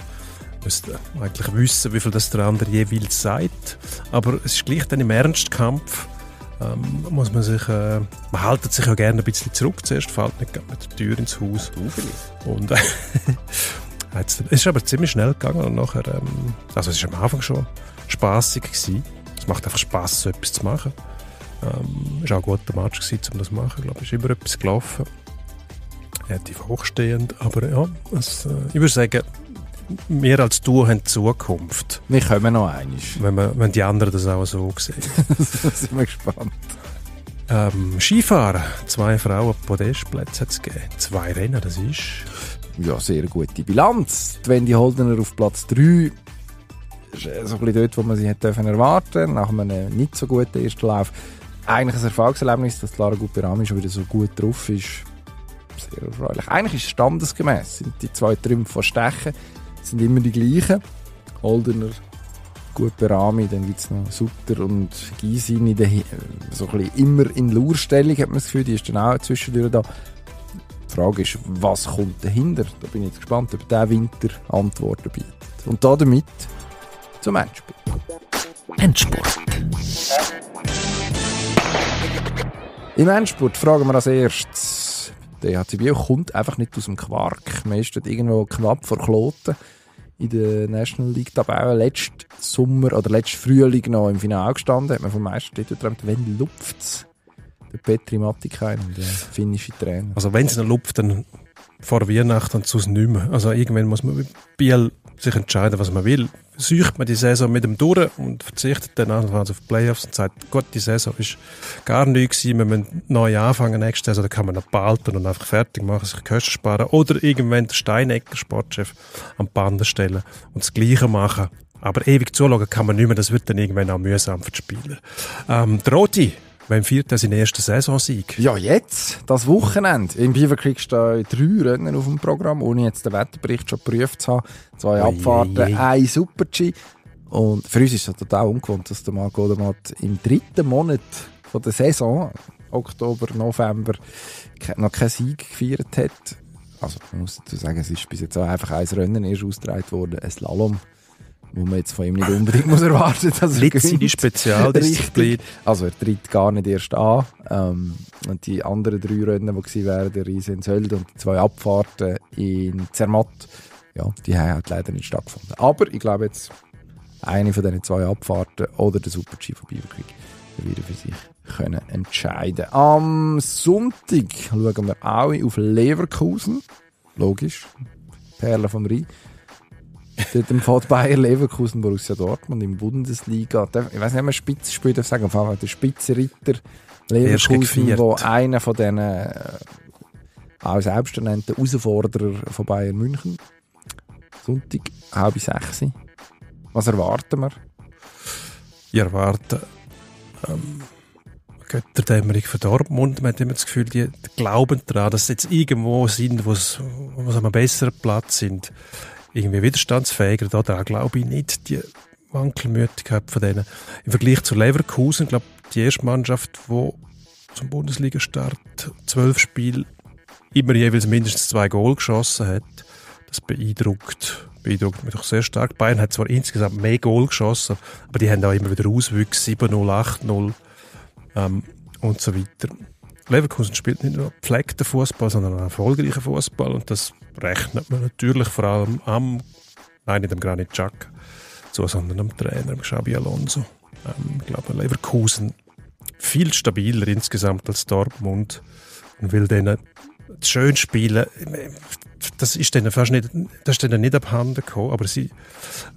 müsste eigentlich wissen, wie viel das der andere jeweils sagt. Aber es ist gleich dann im Ernstkampf, ähm, muss man sich, äh, man haltet sich ja gerne ein bisschen zurück. Zuerst fällt nicht mit der Tür ins Haus. Ja, und äh, [LAUGHS] es ist aber ziemlich schnell gegangen und nachher, ähm, also es war am Anfang schon spaßig gewesen. Es macht einfach Spaß, so etwas zu machen. Ähm, war auch ein guter Match gewesen, um das zu machen. Ich glaube, ist immer etwas gelaufen. Relativ hochstehend, aber ja, also, ich würde sagen, wir als du haben die Zukunft. Wir kommen noch einig. Wenn, wenn die anderen das auch so sehen. [LAUGHS] da sind wir gespannt. Ähm, Skifahren. Zwei Frauen Podestplätze hat es gegeben. Zwei Rennen, das ist... Ja, sehr gute Bilanz. Die Wendy Holdener auf Platz 3 äh, so ein bisschen dort, wo man
sie hätte erwarten nach einem nicht so guten ersten Lauf. Eigentlich ein Erfolgserlebnis, dass Lara Guperami schon wieder so gut drauf ist. Sehr erfreulich. Eigentlich ist standesgemäß sind die zwei Trümpfe von Stechen. Es sind immer die gleichen. Holdener, guter Berami, dann gibt es noch Sutter und Gysin in so ein immer in Lurstellung, hat man das Gefühl, die ist dann auch zwischendurch da. Die Frage ist, was kommt dahinter? Da bin ich jetzt gespannt, ob der Winter Antworten bietet. Und da damit zum Endspurt. Endspurt. Im Endspurt fragen wir als erstes. Der HCB kommt einfach nicht aus dem Quark. Man ist dort irgendwo knapp vor Kloten in der National League Tabelle letzten Sommer oder letzten Frühling noch im Finale gestanden, hat man vom Meistertitel geträumt, wenn lupft lupft's? Der Petri Mattikainen, der finnische Trainer. Also wenn
es noch lupft, dann vor Weihnachten zu es nicht mehr. Also irgendwann muss man Biel sich entscheiden, was man will. Sucht man die Saison mit dem durch und verzichtet dann anfangs also auf die Playoffs und sagt, Gott, die Saison ist gar nichts gewesen, wir müssen neu anfangen nächste Saison, dann kann man noch behalten und einfach fertig machen, sich Kosten sparen oder irgendwann der Steinecker Sportchef am Band stellen und das Gleiche machen. Aber ewig zuschauen kann man nicht mehr, das wird dann irgendwann auch mühsam für die Spieler. Ähm, der Roti Wem feiert er seinen ersten Saisonsieg?
Ja, jetzt, das Wochenende. Im Beaver Creek stehen drei Rennen auf dem Programm, ohne jetzt den Wetterbericht schon geprüft zu haben. Zwei Abfahrten, je, ein Super-G. Und für uns ist es total ungewohnt, dass der Marco Odermatt im dritten Monat von der Saison, Oktober, November, noch keinen Sieg gefeiert hat. Also, man muss dazu sagen, es ist bis jetzt auch einfach ein Rennen erst ausgetragen worden, ein Slalom wo man jetzt von ihm nicht unbedingt muss erwarten muss, dass er Nicht seine Spezialdisziplin. Also er tritt gar nicht erst an. Ähm, und die anderen drei Rennen, die waren, der Riese in Söld und die zwei Abfahrten in Zermatt, ja, die haben halt leider nicht stattgefunden. Aber ich glaube jetzt, eine von diesen zwei Abfahrten oder der Super-G von Biberkrieg wird für sich können entscheiden Am Sonntag schauen wir auch auf Leverkusen. Logisch. Perle vom Rhein. Dort empfängt Bayer Leverkusen Borussia Dortmund im der Bundesliga. Ich weiß nicht, ob man Spitzenspiel darf sagen, auf jeden Fall der Spitzenritter Leverkusen, der einer von diesen äh, auch selbsternannten Herausforderer von Bayern München.
Sonntag, halb sechs. Was erwarten wir? Ich erwarte ähm, Götterdämmerung für Dortmund. Man hat immer das Gefühl, die glauben daran, dass sie jetzt irgendwo sind, wo sie an einem besseren Platz sind irgendwie widerstandsfähiger. Da, da glaube ich nicht, die Wankelmütigkeit von denen. Im Vergleich zu Leverkusen, glaube die erste Mannschaft, die zum Bundesliga-Start zwölf Spiele immer jeweils mindestens zwei Goal geschossen hat. Das beeindruckt, beeindruckt mich doch sehr stark. Bayern hat zwar insgesamt mehr Goal geschossen, aber die haben auch immer wieder Auswüchse, 7-0, 8-0 ähm, und so weiter. Leverkusen spielt nicht nur pflegten Fußball, sondern auch erfolgreichen Fußball und das rechnet man natürlich vor allem am, nein, nicht am Granit Jack, zu, sondern am Trainer, am Xabi Alonso. Ähm, ich glaube, Leverkusen viel stabiler insgesamt als Dortmund und will denen schön spielen. Das ist denen fast nicht, das ist denen nicht abhanden gekommen, aber sie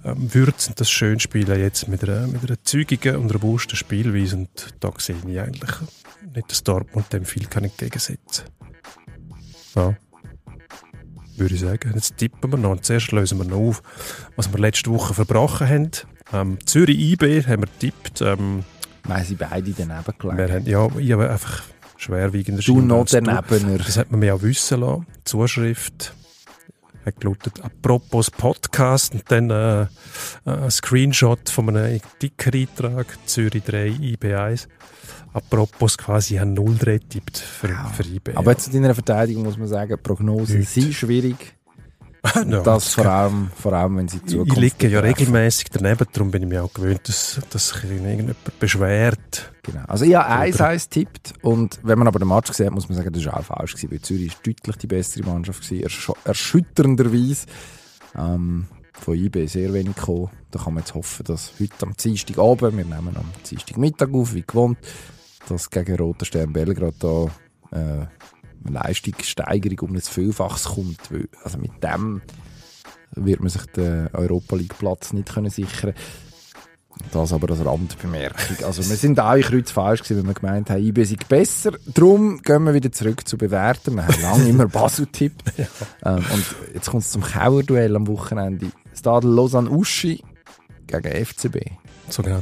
ähm, würzen das schön spielen jetzt mit einer, mit einer zügigen und robusten Spielweise und da sehe ich eigentlich nicht, dass Dortmund dem viel kann entgegensetzen kann. Ja würde ich sagen. Jetzt tippen wir noch und zuerst lösen wir noch auf, was wir letzte Woche verbrochen haben. Ähm, Zürich IB haben wir getippt. Ähm, wir sie beide daneben gelegen. ja, ich habe einfach schwerwiegender Du noch danebener. Das hat man mir auch wissen lassen. Die Zuschrift hat gelautet, apropos Podcast und dann äh, ein Screenshot von einem dicken Eintrag, Zürich 3 IB1 apropos quasi haben null retippt für, ja. für eBay. Aber jetzt
zu deiner Verteidigung muss man sagen, Prognosen Nicht. sind schwierig. [LAUGHS] no, das, das vor allem, vor allem, wenn sie Zukunft Ich liege ja
regelmäßig daneben, darum bin ich mir auch gewöhnt,
dass, dass sich irgendjemand beschwert. Genau. Also ich habe 1 1 tippt und wenn man aber den Match sieht, muss man sagen, das war auch falsch, gewesen, weil Zürich war deutlich die bessere Mannschaft, gewesen, erschütternderweise. Ähm, von IB sehr wenig gekommen. Da kann man jetzt hoffen, dass heute am oben, wir nehmen am Dienstagmittag auf, wie gewohnt, dass gegen Roter Stern Belgrad da äh, Leistungssteigerung um ein Vielfaches kommt. Also mit dem wird man sich den Europa League Platz nicht können sichern das aber als Randbemerkung. Also wir sind alle kreuzfalsch gewesen, wenn wir gemeint haben, IB sei besser. Darum gehen wir wieder zurück zu bewerten. Wir haben lange immer Basel tippt. [LAUGHS] ja. ähm, und jetzt kommt es zum Kauerduell am Wochenende. Stadel Lausanne-Uschi gegen FCB.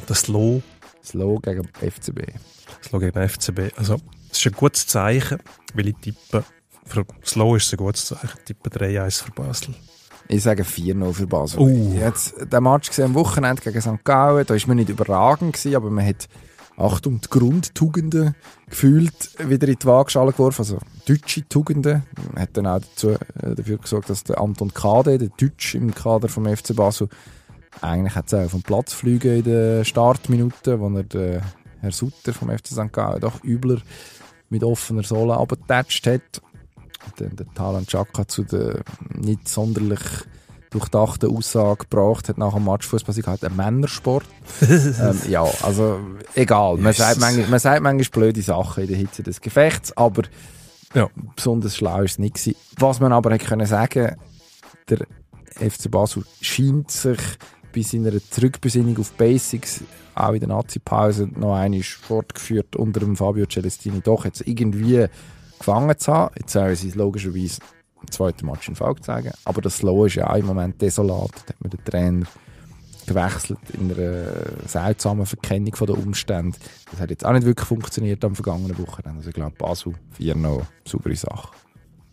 das Slow Slow gegen FCB. Slow gegen FCB. Also, es ist ein gutes Zeichen, weil ich tippe, für Slow ist es ein gutes Zeichen, tippe 3-1 für Basel. Ich sage 4-0 für Basel. Uh. Ich
habe den Match gesehen am Wochenende gegen St. Gallen. Da war man nicht überragend, gewesen, aber man hat Achtung, die Grundtugenden gefühlt wieder in die Waagschale geworfen. Also deutsche Tugenden. Man Hat dann auch dazu, äh, dafür gesorgt, dass der Anton Kade, der Deutsch im Kader vom FC Basel, eigentlich hätte es auch vom Platz fliegen in den Startminuten, wo er den äh, Herr Sutter vom FC St. Gallen doch übler mit offener Sohle abgetatscht hat. Und dann der Talan Chaka zu der nicht sonderlich durchdachten Aussage gebracht hat nach dem Match Fußball sei halt ein Männersport. [LAUGHS] ähm, ja, also egal. Man sagt, manchmal, man sagt manchmal blöde Sachen in der Hitze des Gefechts, aber ja. besonders schlau war es nicht. Gewesen. Was man aber hätte können sagen der FC Basel scheint sich bei seiner Zurückbesinnung auf Basics auch in der Nazi-Pause noch einmal fortgeführt unter dem Fabio Celestini doch jetzt irgendwie gefangen zu haben. Jetzt sollen sie es logischerweise im zweiten Match in Fall zeigen. Aber das Slow ist ja auch im Moment desolat. Da hat man den Trainer gewechselt in einer seltsamen Verkennung der Umstände. Das hat jetzt auch nicht wirklich funktioniert am vergangenen Wochenende. Also ich glaube, Basel 4 noch saubere Sache.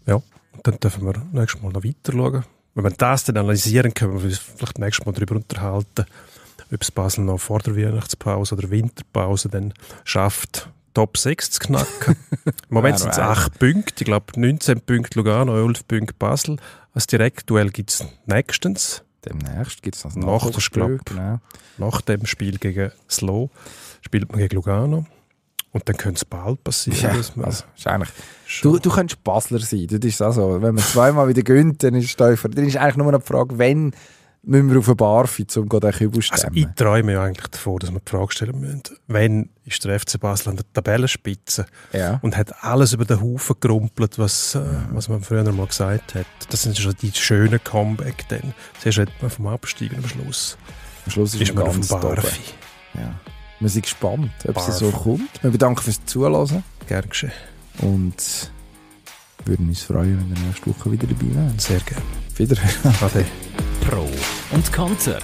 Ja, dann dürfen wir nächstes Mal noch weiter schauen. Wenn wir das dann analysieren, können wir uns vielleicht nächstes Mal darüber unterhalten, ob es Basel noch vor der Weihnachtspause oder Winterpause dann schafft, Top 6 zu knacken. [LAUGHS] Im Moment sind es 8 Punkte. Ich glaube, 19 Punkte Lugano, 11 Punkte Basel. Als Direktduell gibt es nächstens. Demnächst gibt es noch ein Nach, genau. nach dem Spiel gegen Slow spielt man gegen Lugano. Und dann könnte es bald passieren. Ja, man also,
ist du, du könntest Basler sein. Das ist also, wenn man zweimal wieder gönnt, dann ist es teufer. eigentlich nur noch die Frage, wenn müssen wir auf eine Barfi, um den Kübel zu also,
stemmen. Also ich träume ja eigentlich davon, dass wir die Frage stellen müssen, wenn ist der FC Basel an der Tabellenspitze ja. und hat alles über den Haufen gerumpelt, was, äh, ja. was man früher mal gesagt hat. Das sind schon die schönen Comeback dann. Zuerst redet man vom Absteigen am Schluss, am Schluss ist, ist man, man auf dem Barfi. Ja.
Wir sind gespannt, ob sie so kommt.
Wir bedanken fürs Zuhören.
Gerne geschehen. Und würden uns freuen, wenn ihr nächste Woche wieder dabei wären. Sehr gerne. Wiederhören.
Ade. Pro und Konter.